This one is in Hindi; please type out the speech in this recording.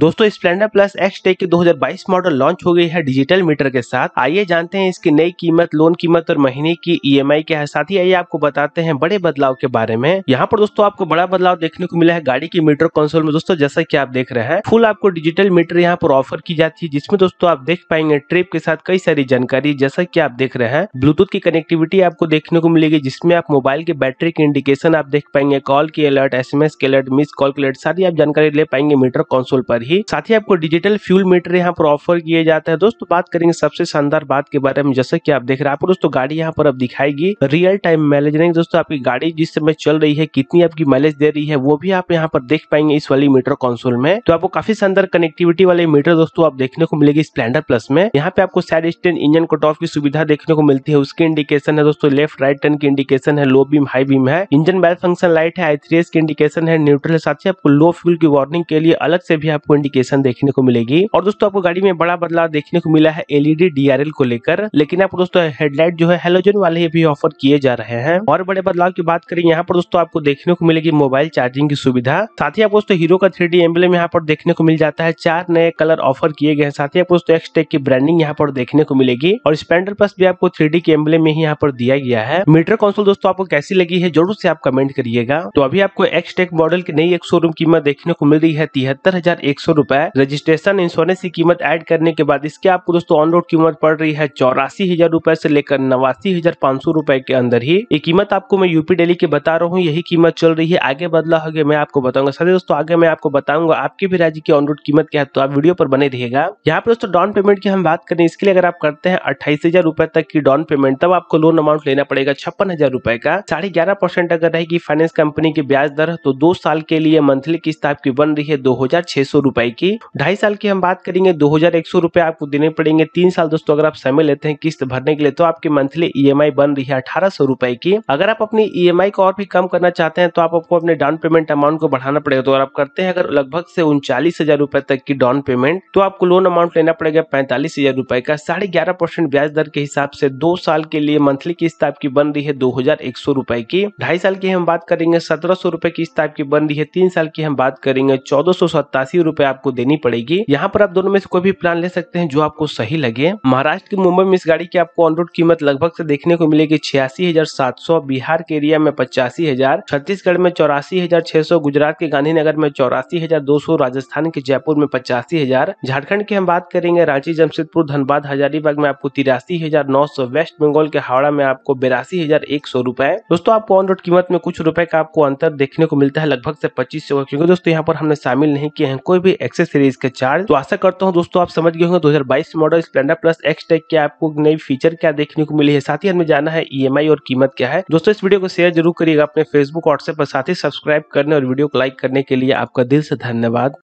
दोस्तों स्प्लेंडर प्लस एक्स टेक की 2022 मॉडल लॉन्च हो गई है डिजिटल मीटर के साथ आइए जानते हैं इसकी नई कीमत लोन कीमत और महीने की ईएमआई e के साथ ही आइए आपको बताते हैं बड़े बदलाव के बारे में यहाँ पर दोस्तों आपको बड़ा बदलाव देखने को मिला है गाड़ी की मीटर कंसोल में दोस्तों जैसा की आप देख रहे हैं फुल आपको डिजिटल मीटर यहाँ पर ऑफर की जाती है जिसमें दोस्तों आप देख पाएंगे ट्रिप के साथ कई सारी जानकारी जैसा की आप देख रहे हैं ब्लूटूथ की कनेक्टिविटी आपको देखने को मिलेगी जिसमें आप मोबाइल की बैटरी की इंडिकेशन आप देख पाएंगे कॉल की अलर्ट एस एम एस के अलर्ट मिस कॉल के अलर्ट सारी आप जानकारी ले पाएंगे मीटर कंसोल पर ही साथ ही आपको डिजिटल फ्यूल मीटर यहाँ पर ऑफर किए जाते हैं दोस्तों बात करेंगे सबसे शानदार बात के बारे में जैसे की आप देख रहे हैं आपको दोस्तों गाड़ी यहाँ पर अब दिखाएगी रियल टाइम माइलेज नहीं दोस्तों आपकी गाड़ी जिस समय चल रही है कितनी आपकी माइलेज दे रही है वो भी आप यहाँ पर देख पाएंगे इस वाली मीटर कॉन्सोल में तो आपको काफी शानदार कनेक्टिविटी वाले मीटर दोस्तों आप देखने को मिलेगी स्प्लेंडर प्लस में यहाँ पे आपको side stand engine cut off की सुविधा देखने को मिलती है उसकी इंडिकेशन है दोस्तों लेफ्ट राइट टर्न की इंडिकेशन है लो बीम हाई बीम है इंजन बैल फंक्शन लाइट है आई की इंडिकेशन है न्यूट्रल साथ ही आपको लो फ्यूल की वार्निंग के लिए अलग से भी आपको इंडिकेशन देखने को मिलेगी और दोस्तों आपको गाड़ी में बड़ा बदलाव देखने को मिला है एलईडी डीआरएल e को लेकर लेकिन आपको दोस्तों हेडलाइट जो है हेलोजन वाले भी ऑफर किए जा रहे हैं और बड़े बदलाव की बात करें यहाँ पर दोस्तों आपको देखने को मिलेगी मोबाइल चार्जिंग की सुविधा साथ ही आपको दोस्तों हीरो का थ्री डी एम्बलेम यहाँ पर देखने को मिल जाता है चार नए कलर ऑफर किए गए हैं साथ ही आपको दोस्तों एक्सटेक की ब्रांडिंग यहाँ पर देखने को मिलेगी और स्पेंडर प्लस भी आपको थ्री के एम्बलेम में ही यहाँ पर दिया गया है मीटर कौनसोल दोस्तों आपको कैसी लगी है जरूर से आप कमेंट करिएगा तो अभी आपको एक्सटेक मॉडल की नई एक शोरूम कीमत देखने को मिल रही है तिहत्तर हजार एक सौ रुपए रजिस्ट्रेशन इंश्योरेंस की कीमत ऐड करने के बाद इसके आपको दोस्तों ऑन रोड कीमत पड़ रही है चौरासी हजार रूपए से लेकर नवासी हजार पाँच सौ रूपए के अंदर ही ये कीमत आपको मैं यूपी डेली की बता रहा हूँ यही कीमत चल रही है आगे बदला होगा मैं आपको बताऊंगा साथ दोस्तों आगे मैं आपको बताऊंगा आपके भी राज्य की ऑन रोड कीमत क्या है तो आप वीडियो पर बने रहेगा यहाँ पर दोस्तों डाउन पेमेंट की हम बात करें इसके लिए अगर आप करते हैं अट्ठाईस हजार रूपए तक की डाउन पेमेंट तब आपको लोन अमाउंट लेना पड़ेगा छप्पन हजार का साढ़े ग्यारह परसेंट अगर रहेगी फाइनेंस कंपनी की ब्याज दर तो दो साल के लिए मंथली किस्त आपकी बन रही है दो हजार छह सौ रुपए की ढाई साल की हम बात करेंगे दो हजार एक सौ रुपए आपको देने पड़ेंगे तीन साल दोस्तों अगर आप समय लेते हैं किस्त भरने के लिए तो आपकी मंथली आई e बन रही है अठारह सौ रुपए की अगर आप अपनी आई e को और भी कम करना चाहते हैं तो आप आपको अपने डाउन पेमेंट अमाउंट को बढ़ाना पड़ेगा तो अगर आप करते हैं अगर लगभग से उनचालीस हजार रुपए तक की डाउन पेमेंट तो आपको लोन अमाउंट लेना पड़ेगा पैंतालीस हजार रुपए का साढ़े ग्यारह परसेंट ब्याज दर के हिसाब से दो साल के लिए मंथली किस्त आपकी बन रही है दो हजार एक सौ रुपए की ढाई साल की हम बात करेंगे सत्रह सौ रुपए किस्त आपकी बन रही है तीन साल की हम बात करेंगे चौदह सौ सतासी रुपए आपको देनी पड़ेगी यहाँ पर आप दोनों में से कोई भी प्लान ले सकते हैं जो आपको सही लगे महाराष्ट्र की मुंबई में इस गाड़ी की आपको ऑन रोड कीमत लगभग से देखने को मिलेगी छियासी हजार सात सौ बिहार के एरिया में पचासी हजार छत्तीसगढ़ में चौरासी हजार छह सौ गुजरात के गांधीनगर में चौरासी हजार दो सौ राजस्थान के जयपुर में पचासी हजार झारखंड की हम बात करेंगे रांची जमशेदपुर धनबाद हजारीबाग में आपको तिरासी हजार नौ सौ वेस्ट बंगाल के हावड़ा में आपको बेरासी हजार एक सौ रूपए दोस्तों आपको ऑन रोड कीमत में कुछ रुपए का आपको अंतर देखने को मिलता है लगभग से पच्चीस सौ क्योंकि दोस्तों यहाँ पर हमने शामिल नहीं किए हैं कोई भी एक्सेस सीरीज के चार्ज तो आशा करता हूँ दोस्तों आप समझ गए होंगे 2022 model splendor plus X tech के आपको नई फीचर क्या देखने को मिली है साथ ही हमें जाना है ई e और कीमत क्या है दोस्तों इस वीडियो को शेयर जरूर करिएगा अपने फेसबुक व्हाट्सएप पर साथ ही सब्सक्राइब करने और वीडियो को लाइक करने के लिए आपका दिल से धन्यवाद